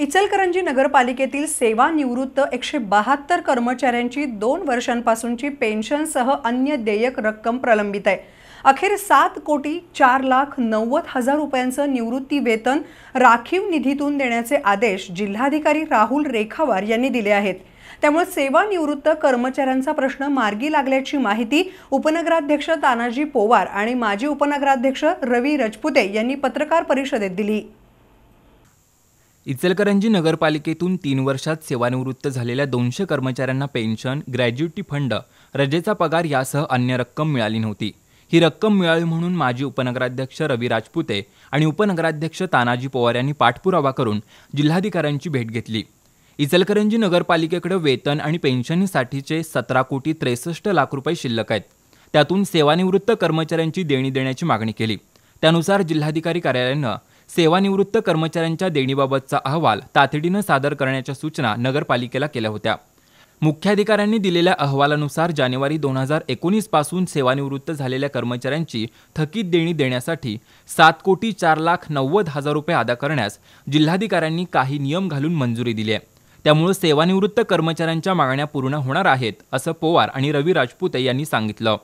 इचलकरंजी नगरपालिकेतील सेवानिवृत्त एकशे बहात्तर कर्मचाऱ्यांची दोन वर्षांपासूनची पेन्शनसह अन्य देयक रक्कम प्रलंबित आहे अखेर सात कोटी चार लाख नव्वद हजार रुपयांचं निवृत्ती वेतन राखीव निधीतून देण्याचे आदेश जिल्हाधिकारी राहुल रेखावार यांनी दिले आहेत त्यामुळे सेवानिवृत्त कर्मचाऱ्यांचा प्रश्न मार्गी लागल्याची माहिती उपनगराध्यक्ष तानाजी पोवार आणि माजी उपनगराध्यक्ष रवी रजपुते यांनी पत्रकार परिषदेत दिली इचलकरंजी नगरपालिकेतून तीन वर्षात सेवानिवृत्त झालेल्या दोनशे कर्मचाऱ्यांना पेन्शन ग्रॅज्युटी फंड रजेचा पगार यासह अन्य रक्कम मिळाली नव्हती ही रक्कम मिळावी म्हणून माजी उपनगराध्यक्ष रवी राजपुते आणि उपनगराध्यक्ष तानाजी पवार यांनी पाठपुरावा करून जिल्हाधिकाऱ्यांची भेट घेतली इचलकरंजी नगरपालिकेकडे वेतन आणि पेन्शनसाठीचे सतरा कोटी त्रेसष्ट लाख रुपये शिल्लक आहेत त्यातून सेवानिवृत्त कर्मचाऱ्यांची देणी देण्याची मागणी केली त्यानुसार जिल्हाधिकारी कार्यालयानं सेवानिवृत्त कर्मचाऱ्यांच्या देणीबाबतचा अहवाल तातडीनं सादर करण्याच्या सूचना नगरपालिकेला केल्या होत्या मुख्याधिकाऱ्यांनी दिलेल्या अहवालानुसार जानेवारी दोन हजार एकोणीसपासून सेवानिवृत्त झालेल्या कर्मचाऱ्यांची थकीत देणी देण्यासाठी सात कोटी चार लाख नव्वद हजार रुपये अदा करण्यास जिल्हाधिकाऱ्यांनी काही नियम घालून मंजुरी दिली आहे त्यामुळे सेवानिवृत्त कर्मचाऱ्यांच्या मागण्या पूर्ण होणार आहेत असं पवार आणि रवी राजपुते यांनी सांगितलं